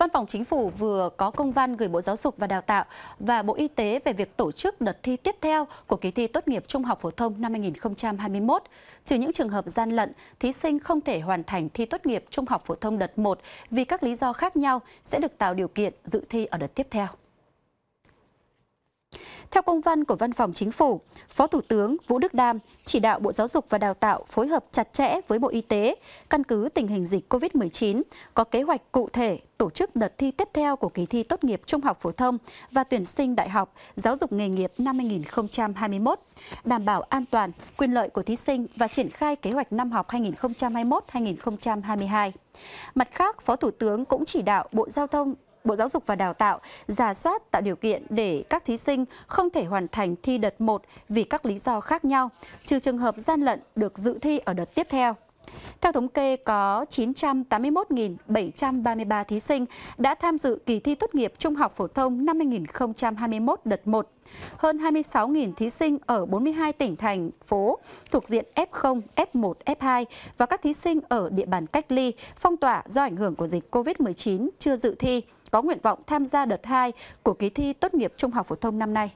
Văn phòng Chính phủ vừa có công văn gửi Bộ Giáo dục và Đào tạo và Bộ Y tế về việc tổ chức đợt thi tiếp theo của kỳ thi tốt nghiệp trung học phổ thông năm 2021. Trừ những trường hợp gian lận, thí sinh không thể hoàn thành thi tốt nghiệp trung học phổ thông đợt 1 vì các lý do khác nhau sẽ được tạo điều kiện dự thi ở đợt tiếp theo. Theo công văn của Văn phòng Chính phủ, Phó Thủ tướng Vũ Đức Đam chỉ đạo Bộ Giáo dục và Đào tạo phối hợp chặt chẽ với Bộ Y tế, căn cứ tình hình dịch COVID-19, có kế hoạch cụ thể tổ chức đợt thi tiếp theo của kỳ thi tốt nghiệp trung học phổ thông và tuyển sinh đại học giáo dục nghề nghiệp năm 2021, đảm bảo an toàn, quyền lợi của thí sinh và triển khai kế hoạch năm học 2021-2022. Mặt khác, Phó Thủ tướng cũng chỉ đạo Bộ Giao thông Bộ Giáo dục và Đào tạo giả soát tạo điều kiện để các thí sinh không thể hoàn thành thi đợt 1 vì các lý do khác nhau, trừ trường hợp gian lận được dự thi ở đợt tiếp theo. Theo thống kê, có 981.733 thí sinh đã tham dự kỳ thi tốt nghiệp trung học phổ thông năm 2021 đợt 1. Hơn 26.000 thí sinh ở 42 tỉnh, thành, phố thuộc diện F0, F1, F2 và các thí sinh ở địa bàn cách ly, phong tỏa do ảnh hưởng của dịch COVID-19 chưa dự thi, có nguyện vọng tham gia đợt 2 của kỳ thi tốt nghiệp trung học phổ thông năm nay.